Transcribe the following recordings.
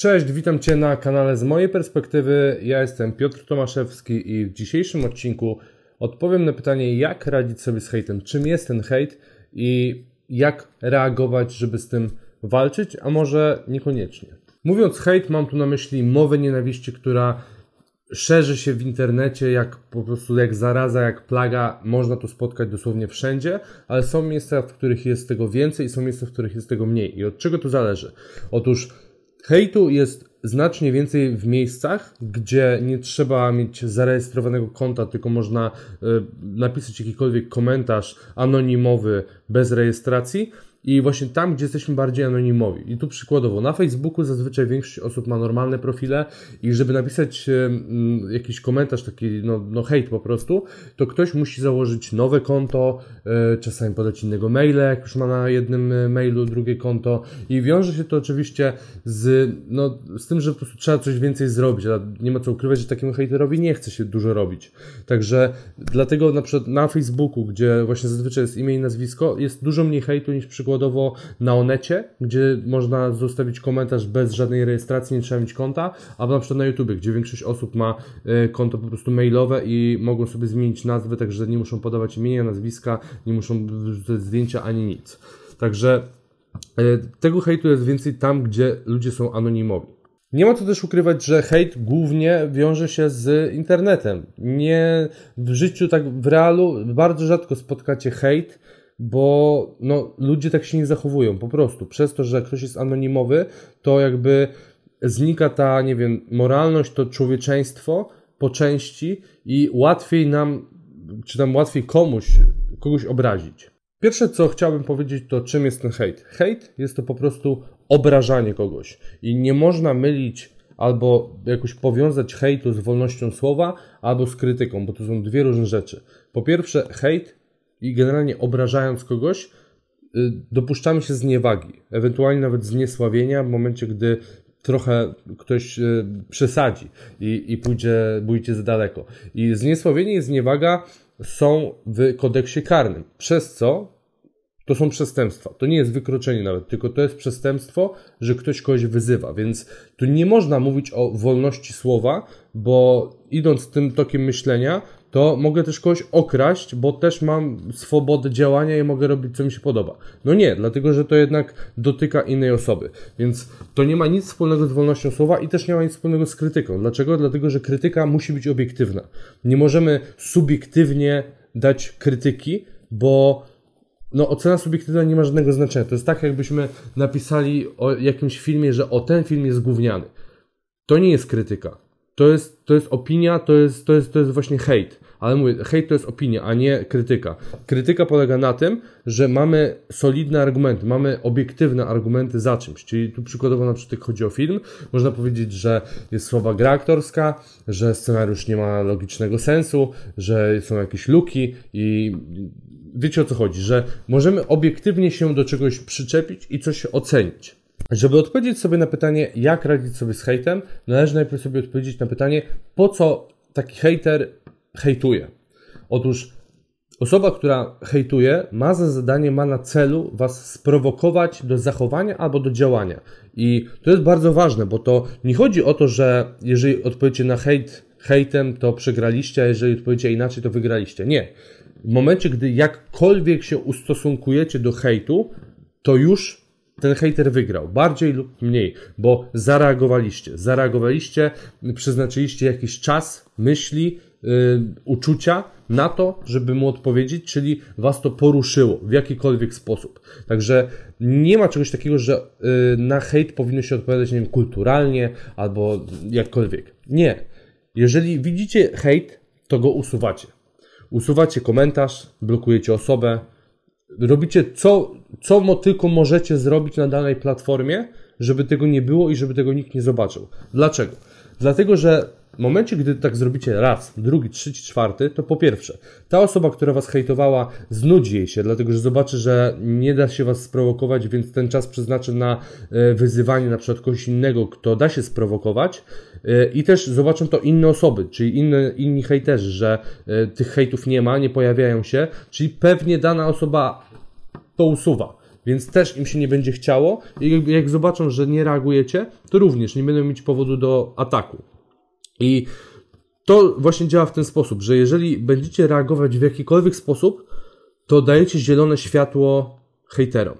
Cześć, witam Cię na kanale z mojej perspektywy. Ja jestem Piotr Tomaszewski i w dzisiejszym odcinku odpowiem na pytanie, jak radzić sobie z hejtem, czym jest ten hejt i jak reagować, żeby z tym walczyć, a może niekoniecznie. Mówiąc hejt, mam tu na myśli mowę nienawiści, która szerzy się w internecie jak po prostu jak zaraza, jak plaga. Można to spotkać dosłownie wszędzie, ale są miejsca, w których jest tego więcej i są miejsca, w których jest tego mniej. I od czego to zależy? Otóż Hejtu jest znacznie więcej w miejscach, gdzie nie trzeba mieć zarejestrowanego konta, tylko można e, napisać jakikolwiek komentarz anonimowy bez rejestracji i właśnie tam, gdzie jesteśmy bardziej anonimowi. I tu przykładowo, na Facebooku zazwyczaj większość osób ma normalne profile i żeby napisać jakiś komentarz taki, no, no hejt po prostu, to ktoś musi założyć nowe konto, e, czasami podać innego maila, jak już ma na jednym e, mailu drugie konto i wiąże się to oczywiście z, no, z tym, że po prostu trzeba coś więcej zrobić, a nie ma co ukrywać, że takiemu hejterowi nie chce się dużo robić. Także dlatego na przykład na Facebooku, gdzie właśnie zazwyczaj jest imię i nazwisko, jest dużo mniej hejtu niż przykład przykładowo na Onecie, gdzie można zostawić komentarz bez żadnej rejestracji, nie trzeba mieć konta, a na przykład na YouTube, gdzie większość osób ma e, konto po prostu mailowe i mogą sobie zmienić nazwy, także nie muszą podawać imienia, nazwiska, nie muszą wrzucać zdjęcia ani nic. Także e, tego hejtu jest więcej tam, gdzie ludzie są anonimowi. Nie ma co też ukrywać, że hejt głównie wiąże się z internetem. Nie w życiu, tak w realu, bardzo rzadko spotkacie hejt bo no, ludzie tak się nie zachowują po prostu. Przez to, że ktoś jest anonimowy, to jakby znika ta, nie wiem, moralność, to człowieczeństwo po części i łatwiej nam, czy tam łatwiej komuś, kogoś obrazić. Pierwsze, co chciałbym powiedzieć, to czym jest ten hejt. Hejt jest to po prostu obrażanie kogoś i nie można mylić albo jakoś powiązać hejtu z wolnością słowa, albo z krytyką, bo to są dwie różne rzeczy. Po pierwsze, hejt i generalnie obrażając kogoś, y, dopuszczamy się zniewagi, ewentualnie nawet zniesławienia w momencie, gdy trochę ktoś y, przesadzi i, i pójdzie, pójdzie za daleko. I zniesławienie i zniewaga są w kodeksie karnym, przez co to są przestępstwa. To nie jest wykroczenie nawet, tylko to jest przestępstwo, że ktoś kogoś wyzywa. Więc tu nie można mówić o wolności słowa, bo idąc tym tokiem myślenia, to mogę też kogoś okraść, bo też mam swobodę działania i mogę robić, co mi się podoba. No nie, dlatego że to jednak dotyka innej osoby. Więc to nie ma nic wspólnego z wolnością słowa i też nie ma nic wspólnego z krytyką. Dlaczego? Dlatego, że krytyka musi być obiektywna. Nie możemy subiektywnie dać krytyki, bo no, ocena subiektywna nie ma żadnego znaczenia. To jest tak, jakbyśmy napisali o jakimś filmie, że o ten film jest gówniany. To nie jest krytyka to jest, to jest opinia, to jest, to, jest, to jest właśnie hejt. Ale mówię, hejt to jest opinia, a nie krytyka. Krytyka polega na tym, że mamy solidne argumenty, mamy obiektywne argumenty za czymś. Czyli tu przykładowo na przykład chodzi o film, można powiedzieć, że jest słaba gra aktorska, że scenariusz nie ma logicznego sensu, że są jakieś luki i wiecie o co chodzi, że możemy obiektywnie się do czegoś przyczepić i coś ocenić. Żeby odpowiedzieć sobie na pytanie, jak radzić sobie z hejtem, należy najpierw sobie odpowiedzieć na pytanie, po co taki hater hejtuje. Otóż osoba, która hejtuje, ma za zadanie, ma na celu was sprowokować do zachowania albo do działania. I to jest bardzo ważne, bo to nie chodzi o to, że jeżeli odpowiecie na hejt hejtem, to przegraliście, a jeżeli odpowiecie inaczej, to wygraliście. Nie. W momencie, gdy jakkolwiek się ustosunkujecie do hejtu, to już ten hater wygrał, bardziej lub mniej, bo zareagowaliście. Zareagowaliście, przeznaczyliście jakiś czas, myśli, yy, uczucia na to, żeby mu odpowiedzieć, czyli was to poruszyło w jakikolwiek sposób. Także nie ma czegoś takiego, że yy, na hejt powinno się odpowiadać, nie wiem, kulturalnie albo jakkolwiek. Nie. Jeżeli widzicie hejt, to go usuwacie. Usuwacie komentarz, blokujecie osobę, robicie co, co mo tylko możecie zrobić na danej platformie, żeby tego nie było i żeby tego nikt nie zobaczył. Dlaczego? Dlatego, że w momencie, gdy tak zrobicie raz, drugi, trzeci, czwarty, to po pierwsze, ta osoba, która was hejtowała, znudzi jej się, dlatego że zobaczy, że nie da się was sprowokować, więc ten czas przeznaczy na e, wyzywanie na przykład kogoś innego, kto da się sprowokować. E, I też zobaczą to inne osoby, czyli inne, inni hejterzy, że e, tych hejtów nie ma, nie pojawiają się, czyli pewnie dana osoba to usuwa więc też im się nie będzie chciało i jak zobaczą, że nie reagujecie, to również nie będą mieć powodu do ataku. I to właśnie działa w ten sposób, że jeżeli będziecie reagować w jakikolwiek sposób, to dajecie zielone światło hejterom.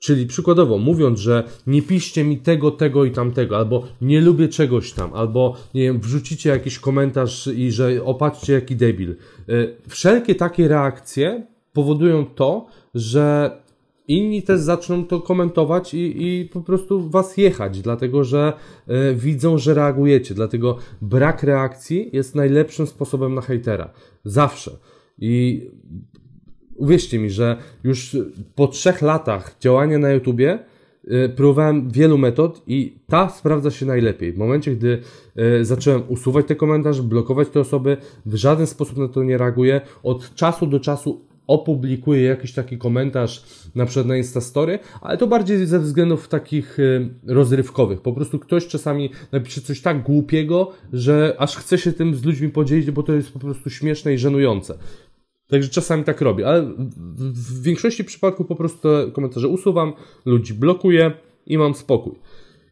Czyli przykładowo mówiąc, że nie piszcie mi tego, tego i tamtego, albo nie lubię czegoś tam, albo nie wiem, wrzucicie jakiś komentarz i że opatrzcie jaki debil. Y, wszelkie takie reakcje powodują to, że inni też zaczną to komentować i, i po prostu was jechać, dlatego że e, widzą, że reagujecie. Dlatego brak reakcji jest najlepszym sposobem na hejtera. Zawsze. I uwierzcie mi, że już po trzech latach działania na YouTubie e, próbowałem wielu metod i ta sprawdza się najlepiej. W momencie, gdy e, zacząłem usuwać te komentarze, blokować te osoby, w żaden sposób na to nie reaguję, od czasu do czasu opublikuję jakiś taki komentarz na przykład na Instastory, ale to bardziej ze względów takich y, rozrywkowych. Po prostu ktoś czasami napisze coś tak głupiego, że aż chce się tym z ludźmi podzielić, bo to jest po prostu śmieszne i żenujące. Także czasami tak robię, ale w większości przypadków po prostu komentarze usuwam, ludzi blokuję i mam spokój.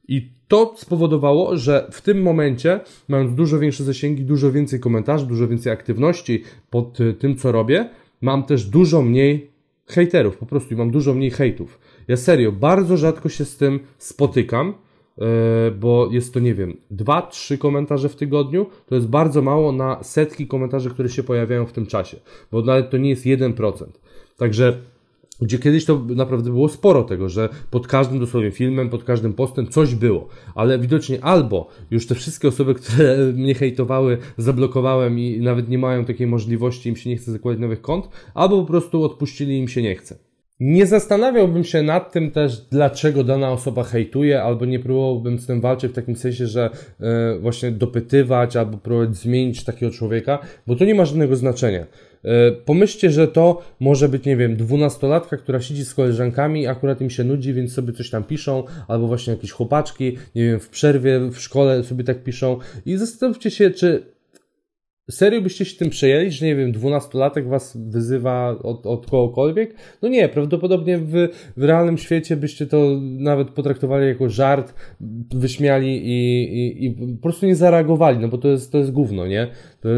I to spowodowało, że w tym momencie, mając dużo większe zasięgi, dużo więcej komentarzy, dużo więcej aktywności pod y, tym, co robię, mam też dużo mniej hejterów, po prostu mam dużo mniej hejtów. Ja serio, bardzo rzadko się z tym spotykam, e, bo jest to, nie wiem, 2-3 komentarze w tygodniu, to jest bardzo mało na setki komentarzy, które się pojawiają w tym czasie, bo nawet to nie jest 1%. Także gdzie kiedyś to naprawdę było sporo tego, że pod każdym dosłownie filmem, pod każdym postem coś było, ale widocznie albo już te wszystkie osoby, które mnie hejtowały, zablokowałem i nawet nie mają takiej możliwości, im się nie chce zakładać nowych kont, albo po prostu odpuścili im się nie chce. Nie zastanawiałbym się nad tym też, dlaczego dana osoba hejtuje, albo nie próbowałbym z tym walczyć w takim sensie, że yy, właśnie dopytywać albo próbować zmienić takiego człowieka, bo to nie ma żadnego znaczenia E, pomyślcie, że to może być, nie wiem, dwunastolatka, która siedzi z koleżankami, akurat im się nudzi, więc sobie coś tam piszą, albo właśnie jakieś chłopaczki, nie wiem, w przerwie w szkole sobie tak piszą i zastanówcie się, czy serio byście się tym przejęli, że nie wiem, dwunastolatek was wyzywa od, od kogokolwiek? No nie, prawdopodobnie w, w realnym świecie byście to nawet potraktowali jako żart, wyśmiali i, i, i po prostu nie zareagowali, no bo to jest, to jest gówno, nie? To,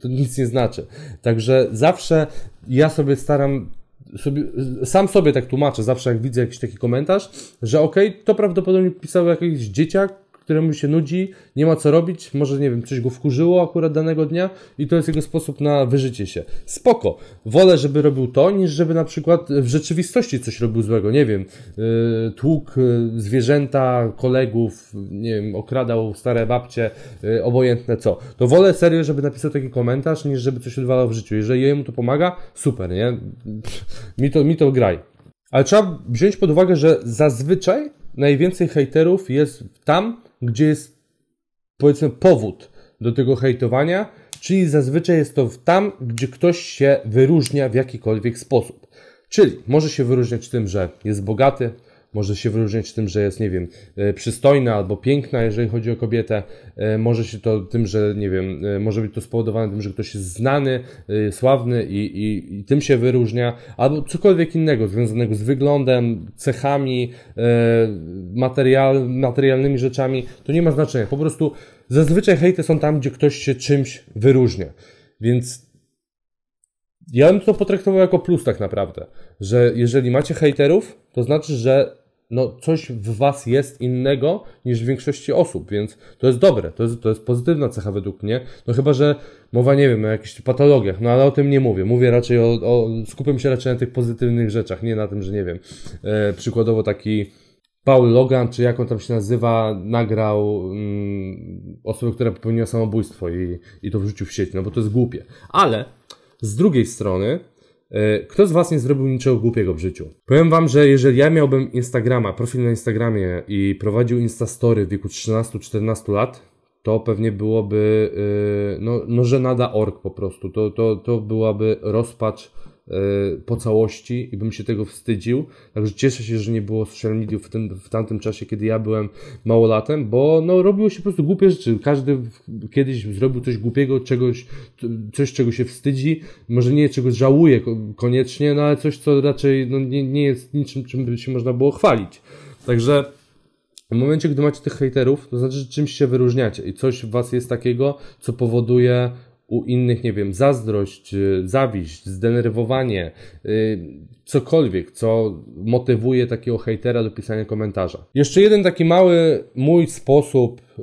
to nic nie znaczy. Także zawsze ja sobie staram sobie, sam sobie tak tłumaczę zawsze, jak widzę jakiś taki komentarz, że okej, okay, to prawdopodobnie pisał jakiś dzieciak, któremu się nudzi, nie ma co robić, może nie wiem, coś go wkurzyło akurat danego dnia i to jest jego sposób na wyżycie się. Spoko. Wolę, żeby robił to, niż żeby na przykład w rzeczywistości coś robił złego, nie wiem, yy, tłuk y, zwierzęta, kolegów, nie wiem, okradał stare babcie, yy, obojętne co. To wolę serio, żeby napisał taki komentarz, niż żeby coś odwalał w życiu. Jeżeli jemu to pomaga, super, nie? Pff, mi to, mi to graj. Ale trzeba wziąć pod uwagę, że zazwyczaj najwięcej hejterów jest tam, gdzie jest powiedzmy powód do tego hejtowania, czyli zazwyczaj jest to tam, gdzie ktoś się wyróżnia w jakikolwiek sposób. Czyli może się wyróżniać tym, że jest bogaty, może się wyróżniać tym, że jest, nie wiem, e, przystojna albo piękna, jeżeli chodzi o kobietę. E, może się to tym, że, nie wiem, e, może być to spowodowane tym, że ktoś jest znany, sławny i, i, i tym się wyróżnia, albo cokolwiek innego związanego z wyglądem, cechami, material, materialnymi rzeczami. To nie ma znaczenia. Po prostu zazwyczaj hejty są tam, gdzie ktoś się czymś wyróżnia. Więc ja bym to potraktował jako plus tak naprawdę, że jeżeli macie hejterów, to znaczy, że no, coś w Was jest innego niż w większości osób, więc to jest dobre, to jest, to jest pozytywna cecha według mnie. No chyba, że mowa, nie wiem, o jakichś patologiach, no ale o tym nie mówię. Mówię raczej o, o skupiam się raczej na tych pozytywnych rzeczach, nie na tym, że nie wiem, e, przykładowo taki Paul Logan, czy jak on tam się nazywa, nagrał mm, osobę, która popełniła samobójstwo i, i to wrzucił w sieć, no bo to jest głupie. Ale z drugiej strony, E, kto z Was nie zrobił niczego głupiego w życiu? Powiem Wam, że jeżeli ja miałbym Instagrama, profil na Instagramie i prowadził Instastory w wieku 13-14 lat, to pewnie byłoby, e, no, no że nada org po prostu. To, to, to byłaby rozpacz Y, po całości i bym się tego wstydził. Także cieszę się, że nie było social mediów w, tym, w tamtym czasie, kiedy ja byłem małolatem, bo no, robiło się po prostu głupie rzeczy. Każdy kiedyś zrobił coś głupiego, czegoś, coś, czego się wstydzi. Może nie czegoś żałuje koniecznie, no ale coś, co raczej no, nie, nie jest niczym, czym by się można było chwalić. Także w momencie, gdy macie tych haterów, to znaczy, że czymś się wyróżniacie i coś w was jest takiego, co powoduje u innych, nie wiem, zazdrość, y, zawiść, zdenerwowanie, y, cokolwiek, co motywuje takiego hejtera do pisania komentarza. Jeszcze jeden taki mały mój sposób, y,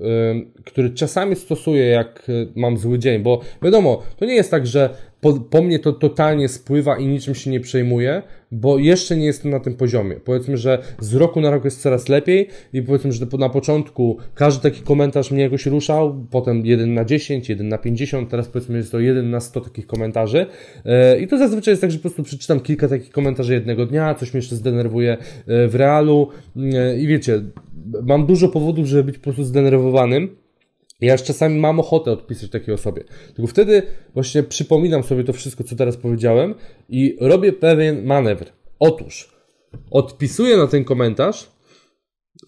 który czasami stosuję, jak mam zły dzień, bo wiadomo, to nie jest tak, że po, po mnie to totalnie spływa i niczym się nie przejmuję, bo jeszcze nie jestem na tym poziomie. Powiedzmy, że z roku na rok jest coraz lepiej i powiedzmy, że na początku każdy taki komentarz mnie jakoś ruszał, potem jeden na 10, jeden na 50, teraz powiedzmy jest to jeden na 100 takich komentarzy e, i to zazwyczaj jest tak, że po prostu przeczytam kilka takich komentarzy jednego dnia, coś mnie jeszcze zdenerwuje e, w realu e, i wiecie, mam dużo powodów, żeby być po prostu zdenerwowanym, ja już czasami mam ochotę odpisać takiej osobie. Tylko wtedy właśnie przypominam sobie to wszystko, co teraz powiedziałem i robię pewien manewr. Otóż odpisuję na ten komentarz,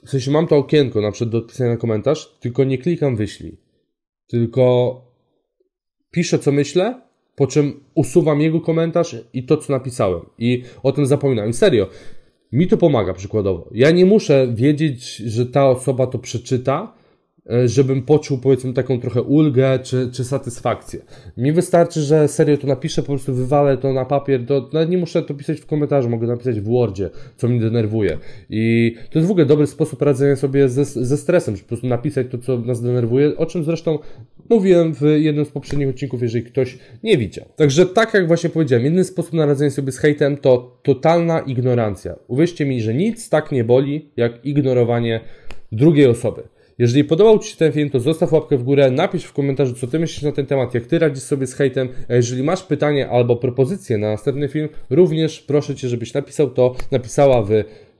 w sensie mam to okienko na przykład do odpisania na komentarz, tylko nie klikam wyślij. Tylko piszę, co myślę, po czym usuwam jego komentarz i to, co napisałem. I o tym zapominam. I serio, mi to pomaga przykładowo. Ja nie muszę wiedzieć, że ta osoba to przeczyta, E, żebym poczuł powiedzmy taką trochę ulgę czy, czy satysfakcję. Mi wystarczy, że serio to napiszę, po prostu wywalę to na papier, to nawet nie muszę to pisać w komentarzu, mogę napisać w Wordzie, co mnie denerwuje. I to jest w ogóle dobry sposób radzenia sobie ze, ze stresem, po prostu napisać to, co nas denerwuje, o czym zresztą mówiłem w jednym z poprzednich odcinków, jeżeli ktoś nie widział. Także tak jak właśnie powiedziałem, jedyny sposób na radzenie sobie z hejtem to totalna ignorancja. Uwierzcie mi, że nic tak nie boli, jak ignorowanie drugiej osoby. Jeżeli podobał Ci się ten film, to zostaw łapkę w górę, napisz w komentarzu, co Ty myślisz na ten temat, jak Ty radzisz sobie z hejtem. A jeżeli masz pytanie albo propozycje na następny film, również proszę Cię, żebyś napisał to, napisała w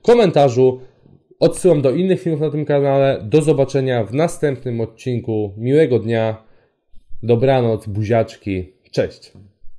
komentarzu. Odsyłam do innych filmów na tym kanale. Do zobaczenia w następnym odcinku. Miłego dnia, dobranoc, buziaczki. Cześć!